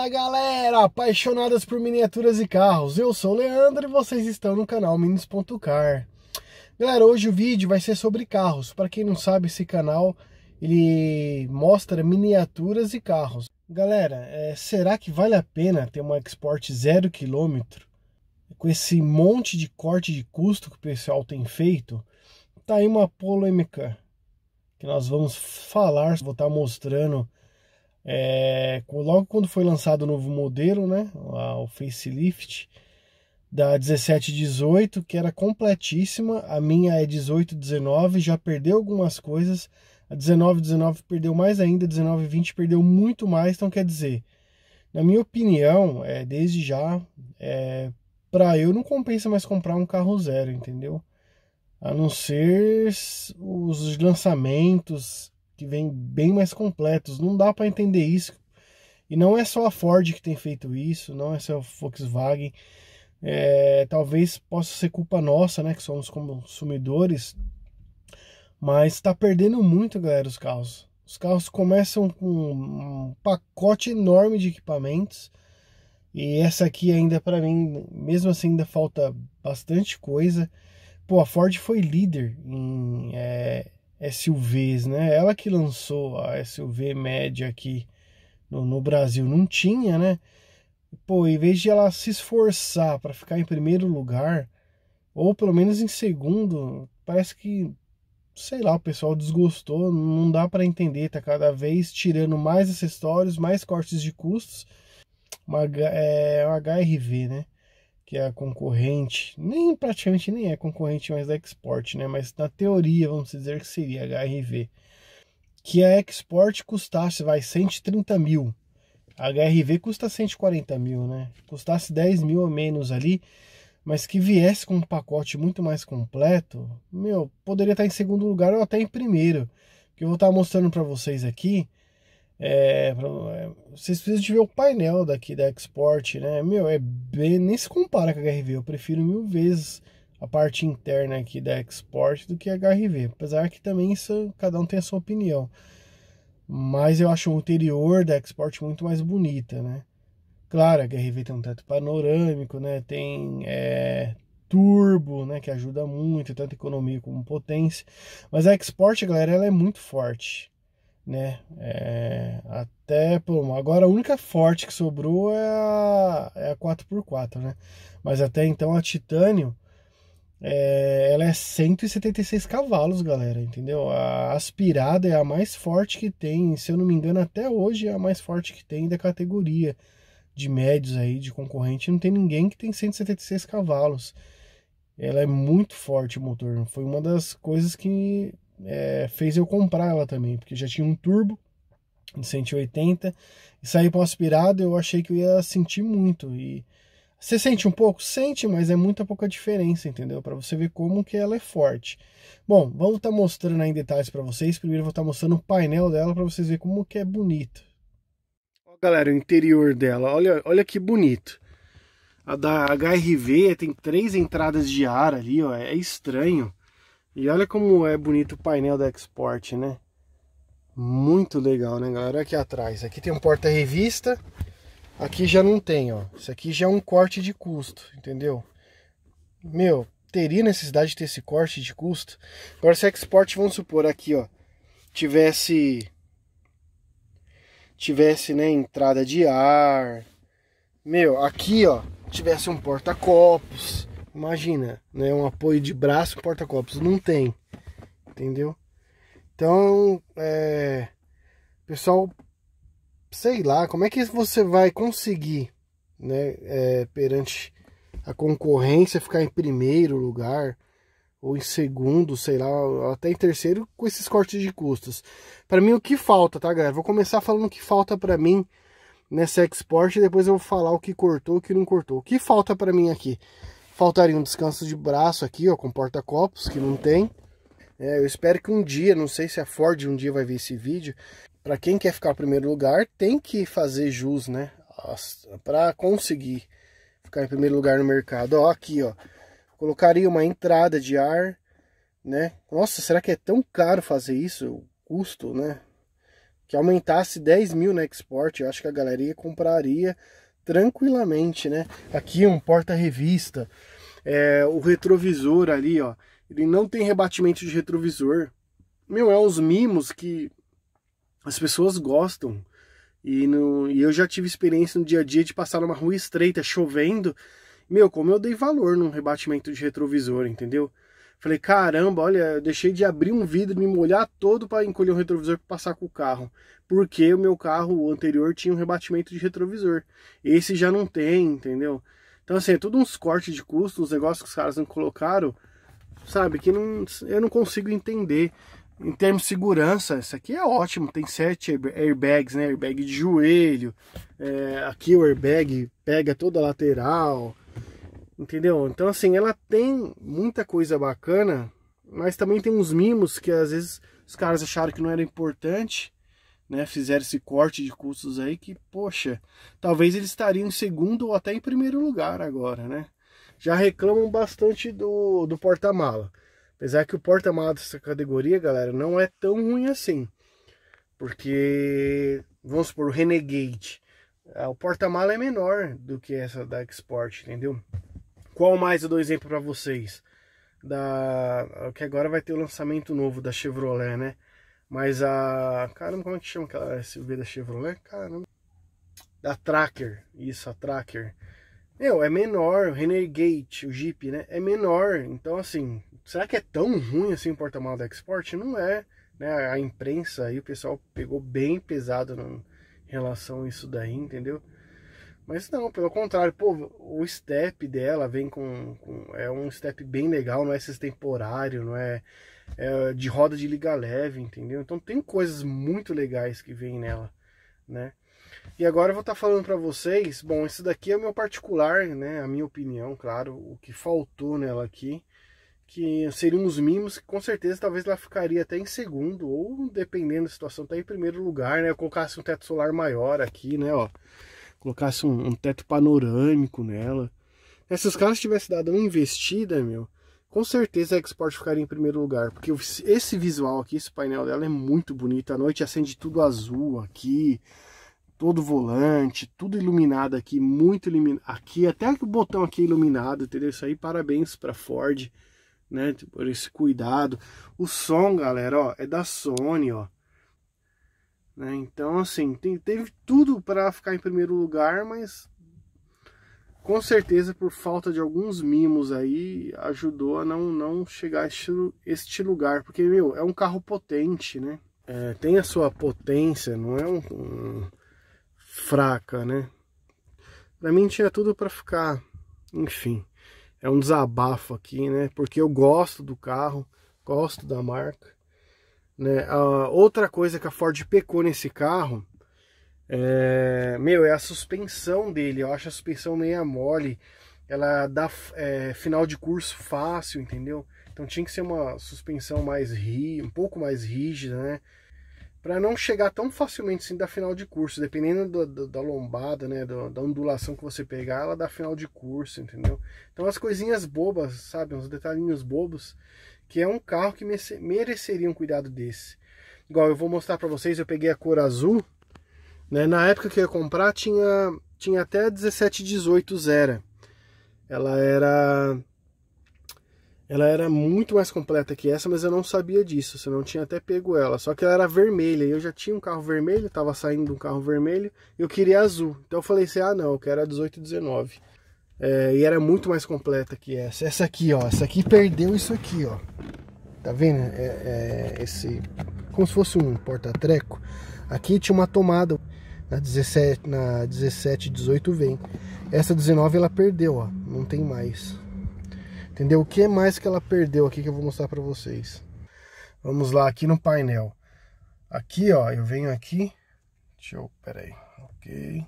Fala galera, apaixonadas por miniaturas e carros, eu sou o Leandro e vocês estão no canal Minis.car Galera, hoje o vídeo vai ser sobre carros, para quem não sabe esse canal ele mostra miniaturas e carros Galera, é, será que vale a pena ter uma Export zero quilômetro com esse monte de corte de custo que o pessoal tem feito? Tá aí uma polêmica que nós vamos falar, vou estar tá mostrando é, logo quando foi lançado o novo modelo, né, o facelift da 1718, que era completíssima, a minha é 1819, já perdeu algumas coisas, a 1919 perdeu mais ainda, a 1920 perdeu muito mais, então quer dizer, na minha opinião, é, desde já, é, para eu não compensa mais comprar um carro zero, entendeu? A não ser os lançamentos que vêm bem mais completos. Não dá para entender isso. E não é só a Ford que tem feito isso, não é só a Volkswagen. É, talvez possa ser culpa nossa, né, que somos consumidores, mas está perdendo muito, galera, os carros. Os carros começam com um pacote enorme de equipamentos e essa aqui ainda para mim, mesmo assim, ainda falta bastante coisa. Pô, a Ford foi líder em é, SUVs, né? Ela que lançou a SUV média aqui no, no Brasil, não tinha, né? Pô, em vez de ela se esforçar para ficar em primeiro lugar, ou pelo menos em segundo, parece que, sei lá, o pessoal desgostou, não dá para entender, tá cada vez tirando mais acessórios, mais cortes de custos, uma, é, uma HRV, né? que é a concorrente, nem praticamente nem é concorrente mais da Export, né? Mas na teoria, vamos dizer que seria HRV. Que a Export custasse, vai, 130 mil. A HRV custa 140 mil, né? Custasse 10 mil ou menos ali, mas que viesse com um pacote muito mais completo, meu, poderia estar em segundo lugar ou até em primeiro. Que eu vou estar mostrando para vocês aqui é, é, vocês precisam de ver o painel daqui da Export, né? Meu, é bem, nem se compara com a HRV. Eu prefiro mil vezes a parte interna aqui da Export do que a HRV. Apesar que também isso, cada um tem a sua opinião. Mas eu acho o interior da Export muito mais bonita, né? Claro, a HRV tem um teto panorâmico, né? Tem é, turbo, né? Que ajuda muito, tanto economia como potência. Mas a Export, galera, ela é muito forte né? É, até agora a única forte que sobrou é a, é a 4x4, né? Mas até então a Titânio é, ela é 176 cavalos, galera, entendeu? A aspirada é a mais forte que tem, se eu não me engano, até hoje é a mais forte que tem da categoria de médios aí, de concorrente. Não tem ninguém que tem 176 cavalos. Ela é muito forte o motor. Foi uma das coisas que é, fez eu comprar ela também, porque já tinha um turbo de 180 e sair para aspirado eu achei que eu ia sentir muito e você sente um pouco? Sente, mas é muita pouca diferença, entendeu? Para você ver como que ela é forte. Bom, vamos estar tá mostrando aí em detalhes para vocês. Primeiro eu vou estar tá mostrando o painel dela para vocês verem como que é bonito. Galera, o interior dela, olha, olha que bonito. A da HRV tem três entradas de ar ali, ó, é estranho. E olha como é bonito o painel da Export, né? Muito legal, né, galera? Aqui atrás. Aqui tem um porta-revista. Aqui já não tem, ó. Isso aqui já é um corte de custo, entendeu? Meu, teria necessidade de ter esse corte de custo? Agora, se a Export, vamos supor, aqui, ó, tivesse... Tivesse, né, entrada de ar... Meu, aqui, ó, tivesse um porta-copos Imagina, né? Um apoio de braço, porta-copos. Não tem. Entendeu? Então, é... Pessoal, sei lá, como é que você vai conseguir, né? É, perante a concorrência, ficar em primeiro lugar ou em segundo, sei lá, até em terceiro com esses cortes de custos. Para mim o que falta, tá, galera? Vou começar falando o que falta para mim nessa export e depois eu vou falar o que cortou, o que não cortou. O que falta para mim aqui? Faltaria um descanso de braço aqui, ó, com porta-copos, que não tem. É, eu espero que um dia, não sei se a Ford um dia vai ver esse vídeo, para quem quer ficar em primeiro lugar, tem que fazer jus, né? Para conseguir ficar em primeiro lugar no mercado. Ó, aqui, ó. Colocaria uma entrada de ar, né? Nossa, será que é tão caro fazer isso? O custo, né? Que aumentasse 10 mil na export, eu acho que a galeria compraria tranquilamente, né? Aqui é um porta-revista, é, o retrovisor ali, ó, ele não tem rebatimento de retrovisor. Meu, é uns mimos que as pessoas gostam. E, no, e eu já tive experiência no dia a dia de passar numa rua estreita, chovendo. Meu, como eu dei valor num rebatimento de retrovisor, entendeu? Falei, caramba, olha, eu deixei de abrir um vidro, me molhar todo para encolher o retrovisor para passar com o carro. Porque o meu carro anterior tinha um rebatimento de retrovisor. Esse já não tem, entendeu? Então, assim, é tudo uns cortes de custo, uns negócios que os caras não colocaram, sabe? Que não, eu não consigo entender. Em termos de segurança, isso aqui é ótimo. Tem sete airbags, né? Airbag de joelho. É, aqui o airbag pega toda a lateral. Entendeu? Então, assim, ela tem muita coisa bacana, mas também tem uns mimos que às vezes os caras acharam que não era importante, né? Fizeram esse corte de custos aí que, poxa, talvez eles estariam em segundo ou até em primeiro lugar agora, né? Já reclamam bastante do, do porta-mala. Apesar que o porta-mala dessa categoria, galera, não é tão ruim assim. Porque, vamos supor, o Renegade. Ah, o porta-mala é menor do que essa da Export, entendeu? Qual mais eu dou exemplo para vocês? Da que agora vai ter o lançamento novo da Chevrolet, né? Mas a caramba, como é que chama aquela SUV da Chevrolet? Caramba. Da Tracker, isso, a Tracker. Meu, é menor, o Renegade, o Jeep, né? É menor, então assim, será que é tão ruim assim o porta-malas da Export? Não é, né? A imprensa aí, o pessoal pegou bem pesado em relação a isso daí, entendeu? Mas não, pelo contrário, pô, o step dela vem com, com É um step bem legal, não é extemporâneo, não é, é, de roda de liga leve, entendeu? Então tem coisas muito legais que vem nela, né? E agora eu vou estar tá falando para vocês, bom, isso daqui é o meu particular, né? A minha opinião, claro, o que faltou nela aqui, que seriam os mimos, que com certeza talvez ela ficaria até em segundo, ou dependendo da situação, até tá em primeiro lugar, né? Eu colocasse assim, um teto solar maior aqui, né? Ó colocasse um, um teto panorâmico nela. É, se os caras tivessem dado uma investida, meu, com certeza a Export ficaria em primeiro lugar. Porque esse visual aqui, esse painel dela é muito bonito. À noite acende tudo azul aqui, todo volante, tudo iluminado aqui, muito iluminado. Aqui, até o botão aqui é iluminado, entendeu? Isso aí, parabéns para Ford, né? Por esse cuidado. O som, galera, ó, é da Sony, ó. Né? Então, assim, tem, teve tudo para ficar em primeiro lugar, mas com certeza por falta de alguns mimos aí ajudou a não, não chegar a este, este lugar, porque, meu, é um carro potente, né? É, tem a sua potência, não é um, um fraca, né? Pra mim tinha tudo para ficar, enfim, é um desabafo aqui, né? Porque eu gosto do carro, gosto da marca, né? A outra coisa que a Ford pecou nesse carro é, meu, é a suspensão dele. Eu acho a suspensão meia mole. Ela dá é, final de curso fácil, entendeu? Então tinha que ser uma suspensão mais rígida, um pouco mais rígida, né? Para não chegar tão facilmente assim da final de curso, dependendo do, do, da lombada, né, do, da ondulação que você pegar, ela dá final de curso, entendeu? Então as coisinhas bobas, sabe, uns detalhinhos bobos que é um carro que mereceria um cuidado desse. Igual eu vou mostrar para vocês, eu peguei a cor azul, né? Na época que eu ia comprar tinha tinha até 1718 18 Ela era ela era muito mais completa que essa, mas eu não sabia disso, eu não tinha até pego ela. Só que ela era vermelha, e eu já tinha um carro vermelho, estava saindo um carro vermelho, eu queria azul. Então eu falei assim: "Ah, não, eu quero a é, e era muito mais completa que essa. Essa aqui, ó. Essa aqui perdeu isso aqui, ó. Tá vendo? É, é esse. Como se fosse um porta-treco. Aqui tinha uma tomada. Na 17, na 17, 18 vem. Essa 19 ela perdeu, ó. Não tem mais. Entendeu? O que mais que ela perdeu aqui que eu vou mostrar pra vocês. Vamos lá, aqui no painel. Aqui, ó. Eu venho aqui. Deixa eu. Pera aí. Ok.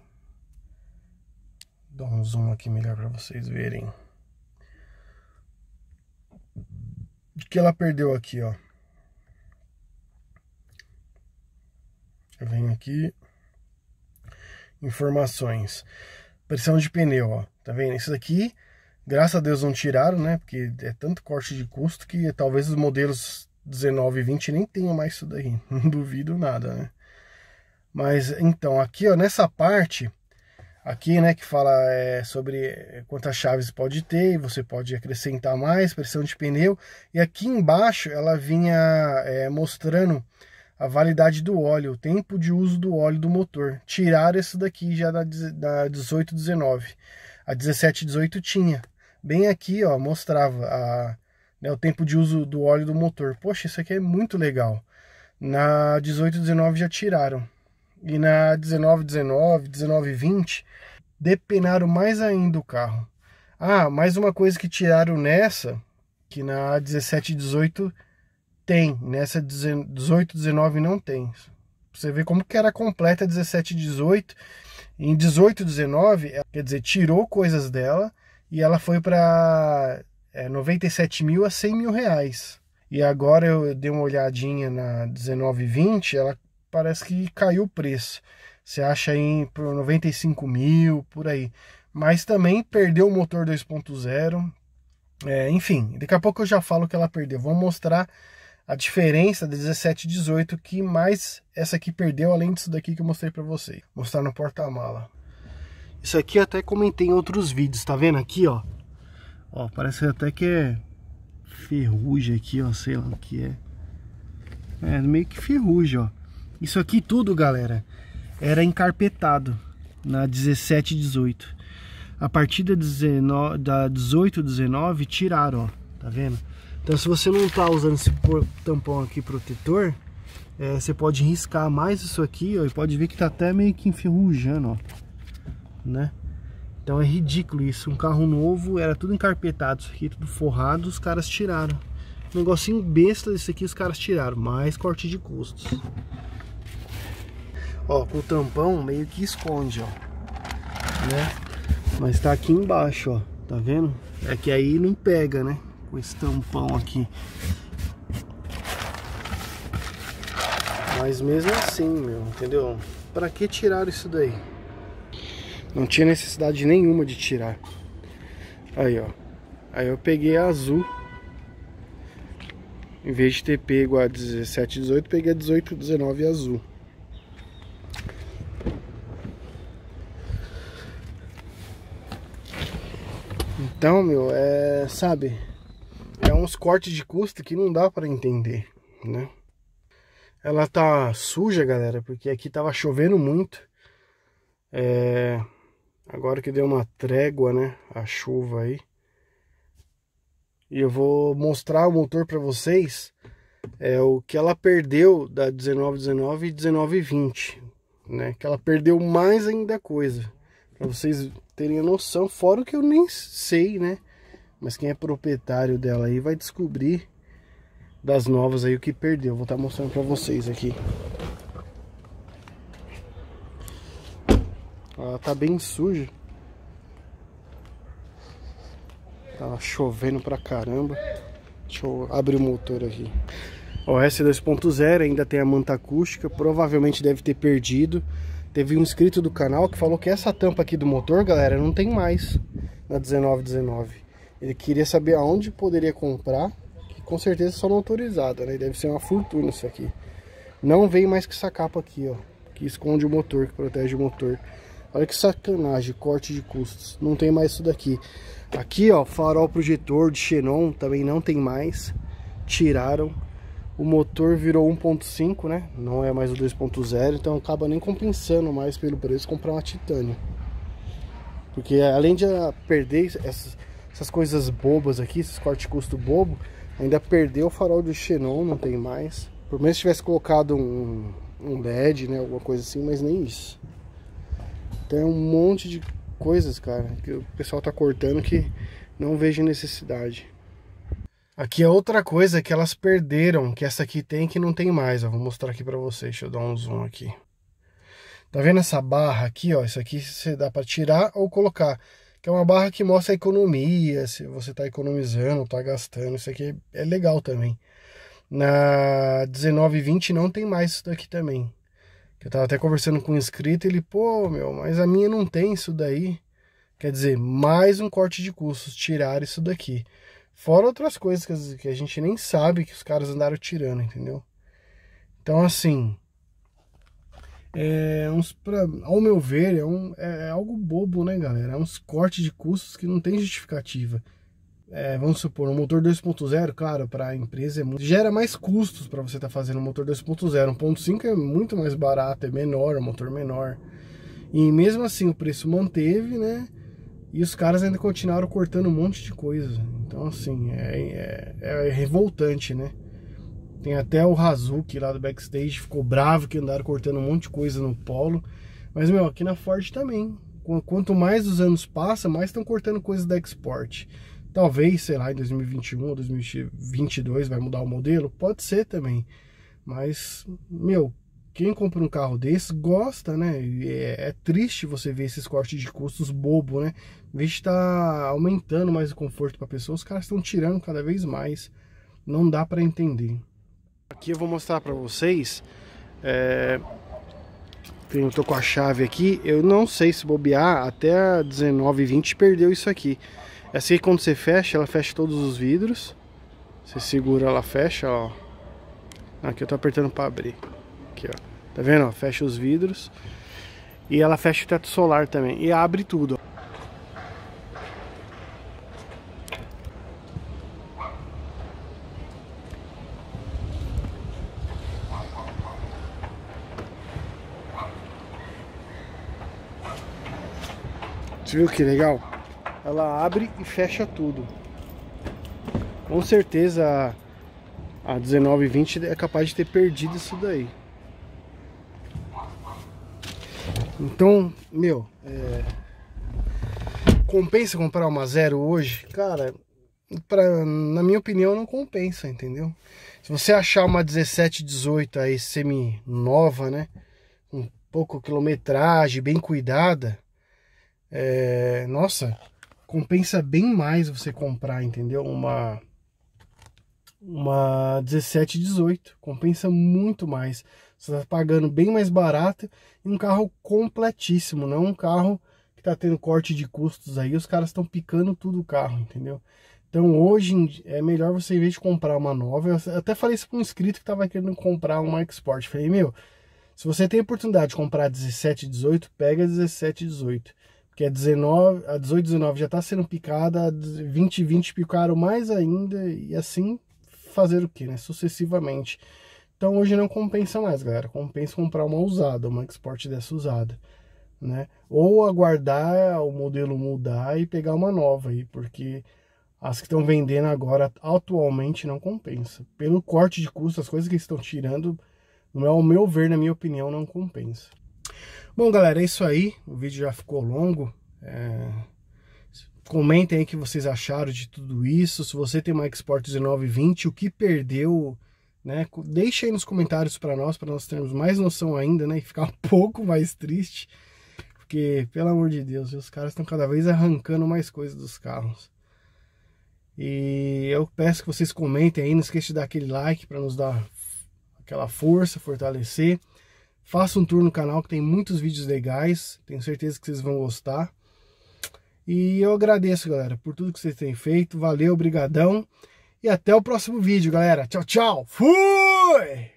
Dá um zoom aqui melhor para vocês verem. O que ela perdeu aqui, ó. Eu venho aqui. Informações. Pressão de pneu, ó. Tá vendo? Isso daqui, graças a Deus não tiraram, né? Porque é tanto corte de custo que talvez os modelos 19 e 20 nem tenham mais isso daí. Não duvido nada, né? Mas então, aqui, ó, nessa parte aqui, né, que fala é, sobre é, quantas chaves pode ter, você pode acrescentar mais, pressão de pneu, e aqui embaixo ela vinha é, mostrando a validade do óleo, o tempo de uso do óleo do motor. Tiraram isso daqui já da, da 18, 19. A 17, 18 tinha. Bem aqui, ó, mostrava a, né, o tempo de uso do óleo do motor. Poxa, isso aqui é muito legal. Na 18, 19 já tiraram e na 1919, 1920 depenaram mais ainda o carro. Ah, mais uma coisa que tiraram nessa, que na 17 18 tem, nessa 18 19 não tem. Você vê como que era completa 17 18. Em 18 19, quer dizer, tirou coisas dela e ela foi para é, 97 mil a 100 mil reais. E agora eu dei uma olhadinha na 19 20, ela parece que caiu o preço. Você acha aí por 95 mil, por aí. Mas também perdeu o motor 2.0. É, enfim, daqui a pouco eu já falo que ela perdeu. Vou mostrar a diferença da 17 18 que mais essa aqui perdeu, além disso daqui que eu mostrei para vocês. mostrar no porta-mala. Isso aqui eu até comentei em outros vídeos, tá vendo aqui, ó? Ó, parece até que é ferrugem aqui, ó, sei lá o que é. É meio que ferrugem, ó. Isso aqui tudo, galera, era encarpetado na 17 18. A partir da, 19, da 18, 19, tiraram, ó. Tá vendo? Então se você não tá usando esse tampão aqui protetor, é, você pode riscar mais isso aqui, ó. E pode ver que tá até meio que enferrujando, ó. Né? Então é ridículo isso. Um carro novo, era tudo encarpetado, isso aqui tudo forrado, os caras tiraram. Um negocinho besta isso aqui, os caras tiraram. Mais corte de custos ó, com o tampão meio que esconde, ó, né? Mas tá aqui embaixo, ó, tá vendo? É que aí não pega, né? Com esse tampão aqui. Mas mesmo assim, meu, entendeu? Pra que tirar isso daí? Não tinha necessidade nenhuma de tirar. Aí, ó. Aí eu peguei a azul. Em vez de ter pego a 17, 18, peguei a 18, 19 azul. Então, meu, é, sabe, é uns cortes de custo que não dá para entender, né? Ela tá suja, galera, porque aqui tava chovendo muito. É, agora que deu uma trégua, né, a chuva aí. E eu vou mostrar o motor para vocês é o que ela perdeu da 1919 e 1920, né? Que ela perdeu mais ainda coisa. Para vocês terem a noção, fora o que eu nem sei, né? Mas quem é proprietário dela aí vai descobrir das novas aí o que perdeu. Vou estar tá mostrando para vocês aqui. Ela tá bem suja. Tá chovendo pra caramba. Deixa eu abrir o motor aqui. O S2.0 ainda tem a manta acústica, provavelmente deve ter perdido. Teve um inscrito do canal que falou que essa tampa aqui do motor, galera, não tem mais na 1919. Ele queria saber aonde poderia comprar, que com certeza só não autorizada, né? Deve ser uma fortuna isso aqui. Não vem mais que essa capa aqui, ó, que esconde o motor, que protege o motor. Olha que sacanagem, corte de custos. Não tem mais isso daqui. Aqui, ó, farol projetor de xenon também não tem mais. Tiraram o motor virou 1.5, né? Não é mais o 2.0, então acaba nem compensando mais pelo preço comprar uma Titânio. Porque além de perder essas, essas coisas bobas aqui, esses corte custo bobo, ainda perdeu o farol do Xenon, não tem mais. Por menos tivesse colocado um, um LED, né, alguma coisa assim, mas nem isso. Tem então, é um monte de coisas, cara, que o pessoal tá cortando que não vejo necessidade. Aqui é outra coisa que elas perderam, que essa aqui tem que não tem mais. Eu vou mostrar aqui para vocês, deixa eu dar um zoom aqui. Tá vendo essa barra aqui, ó? Isso aqui você dá para tirar ou colocar, que é uma barra que mostra a economia, se você está economizando, está gastando. Isso aqui é legal também. Na 1920 não tem mais isso daqui também. Eu tava até conversando com um inscrito, ele, pô, meu, mas a minha não tem isso daí. Quer dizer, mais um corte de custos, tirar isso daqui. Fora outras coisas que a gente nem sabe que os caras andaram tirando, entendeu? Então, assim. É uns, pra, ao meu ver, é, um, é, é algo bobo, né, galera? É uns cortes de custos que não tem justificativa. É, vamos supor, um motor 2.0, claro, para a empresa é muito, gera mais custos para você estar tá fazendo um motor 2.0. 1.5 é muito mais barato, é menor, é um motor menor. E mesmo assim o preço manteve, né? E os caras ainda continuaram cortando um monte de coisa. Então, assim, é, é, é revoltante, né? Tem até o Hazuki lá do backstage, ficou bravo que andaram cortando um monte de coisa no polo. Mas, meu, aqui na Ford também. Quanto mais os anos passam, mais estão cortando coisas da Export. Talvez, sei lá, em 2021 ou 2022 vai mudar o modelo? Pode ser também. Mas, meu, quem compra um carro desse gosta, né? É, é triste você ver esses cortes de custos bobo, né? Em vez de estar tá aumentando mais o conforto para a pessoa, os caras estão tirando cada vez mais. Não dá para entender. Aqui eu vou mostrar para vocês. É... Eu tô com a chave aqui. Eu não sei se bobear até 19 20 perdeu isso aqui. Essa é assim aqui quando você fecha, ela fecha todos os vidros. Você segura, ela fecha, ó. Aqui eu tô apertando para abrir. Aqui, ó. Tá vendo? Ó, fecha os vidros. E ela fecha o teto solar também. E abre tudo. Você viu que legal? Ela abre e fecha tudo. Com certeza a 1920 é capaz de ter perdido isso daí. Então, meu, é... compensa comprar uma zero hoje? Cara, pra, na minha opinião não compensa, entendeu? Se você achar uma 17, 18 aí semi nova, né? Com um pouco quilometragem, bem cuidada, é, nossa, compensa bem mais você comprar, entendeu? Uma uma 17, compensa muito mais. Você está pagando bem mais barato e um carro completíssimo, não um carro que está tendo corte de custos aí, os caras estão picando tudo o carro, entendeu? Então hoje é melhor você, em vez de comprar uma nova, eu até falei isso para um inscrito que estava querendo comprar uma Export, falei, meu, se você tem a oportunidade de comprar 17, 18, pega 1718. Porque é a 19, a 18, 19 já está sendo picada, a 20 e 20 picaram mais ainda, e assim fazer o que, né? Sucessivamente. Então hoje não compensa mais, galera. Compensa comprar uma usada, uma export dessa usada, né? Ou aguardar o modelo mudar e pegar uma nova aí, porque as que estão vendendo agora atualmente não compensa. Pelo corte de custo, as coisas que estão tirando, não é ao meu ver, na minha opinião, não compensa. Bom, galera, é isso aí. O vídeo já ficou longo. É... Comentem aí o que vocês acharam de tudo isso. Se você tem uma Export 1920, o que perdeu, né? Deixa aí nos comentários para nós, para nós termos mais noção ainda, né? E ficar um pouco mais triste. Porque, pelo amor de Deus, os caras estão cada vez arrancando mais coisas dos carros. E eu peço que vocês comentem aí, não esqueça de dar aquele like para nos dar aquela força, fortalecer. Faça um tour no canal que tem muitos vídeos legais, tenho certeza que vocês vão gostar. E eu agradeço, galera, por tudo que vocês têm feito. Valeu, brigadão. E até o próximo vídeo, galera. Tchau, tchau. Fui!